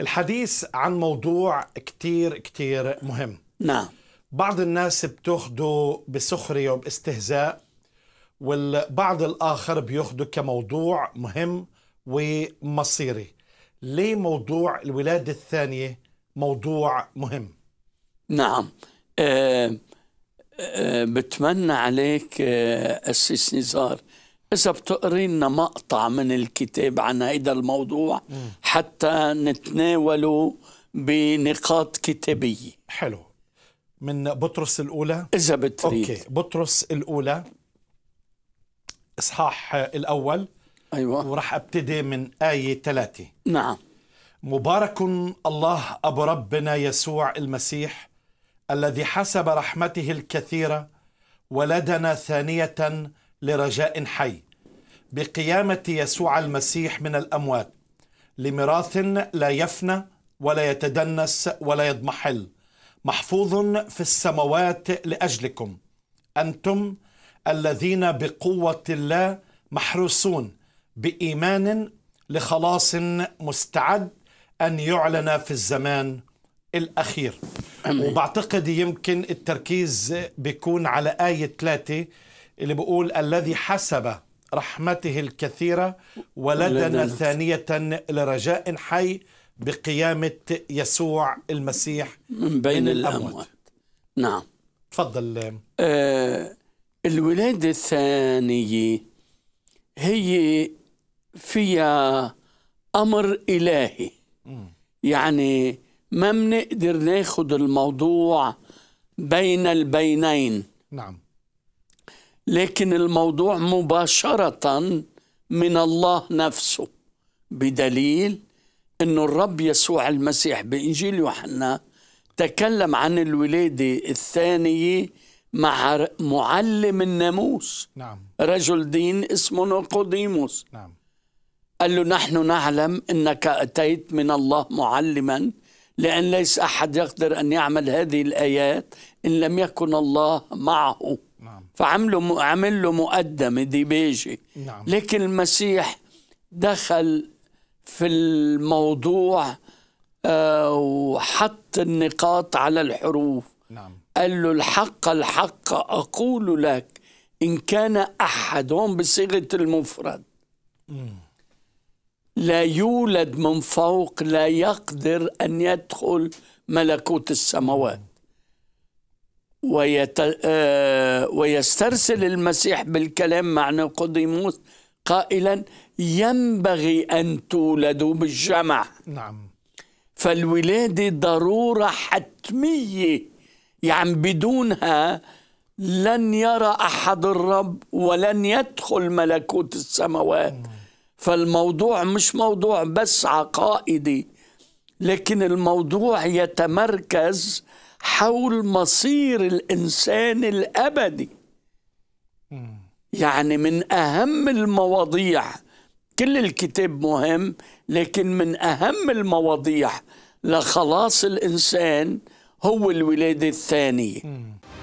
الحديث عن موضوع كتير كتير مهم نعم بعض الناس بتاخده بسخرية وباستهزاء والبعض الآخر بياخده كموضوع مهم ومصيري ليه موضوع الولادة الثانية موضوع مهم نعم أه أه بتمنى عليك أه أسس نزار إذا بتقري لنا مقطع من الكتاب عن هذا الموضوع حتى نتناوله بنقاط كتابية حلو من بطرس الأولى إذا بتريد أوكي بطرس الأولى إصحاح الأول أيوة وراح أبتدي من آية ثلاثة نعم مبارك الله أبو ربنا يسوع المسيح الذي حسب رحمته الكثيرة ولدنا ثانية لرجاء حي بقيامة يسوع المسيح من الأموات لميراث لا يفنى ولا يتدنس ولا يضمحل محفوظ في السماوات لأجلكم أنتم الذين بقوة الله محروسون بإيمان لخلاص مستعد أن يعلن في الزمان الأخير وبعتقد يمكن التركيز بيكون على آية ثلاثه اللي بقول الذي حسب رحمته الكثيرة ولدنا ثانية لرجاء حي بقيامة يسوع المسيح من بين من الأموات. الأموات نعم تفضل آه الولادة الثانية هي فيها أمر إلهي يعني ما بنقدر ناخد الموضوع بين البينين نعم لكن الموضوع مباشرة من الله نفسه بدليل أن الرب يسوع المسيح بإنجيل يوحنا تكلم عن الولادة الثانية مع معلم الناموس نعم. رجل دين اسمه نيقوديموس نعم. قال له نحن نعلم انك اتيت من الله معلما لان ليس احد يقدر ان يعمل هذه الايات ان لم يكن الله معه نعم. فعملوا عمل له مقدمة ديباجي نعم. لكن المسيح دخل في الموضوع آه وحط النقاط على الحروف نعم. قال له الحق الحق أقول لك إن كان أحد هون بصيغة المفرد مم. لا يولد من فوق لا يقدر أن يدخل ملكوت السماوات ويت... آه، ويسترسل المسيح بالكلام مع نقوديموس قائلا ينبغي أن تولدوا بالجمع نعم فالولادة ضرورة حتمية يعني بدونها لن يرى أحد الرب ولن يدخل ملكوت السماوات فالموضوع مش موضوع بس عقائدي لكن الموضوع يتمركز حول مصير الانسان الابدي يعني من اهم المواضيع كل الكتاب مهم لكن من اهم المواضيع لخلاص الانسان هو الولاده الثانيه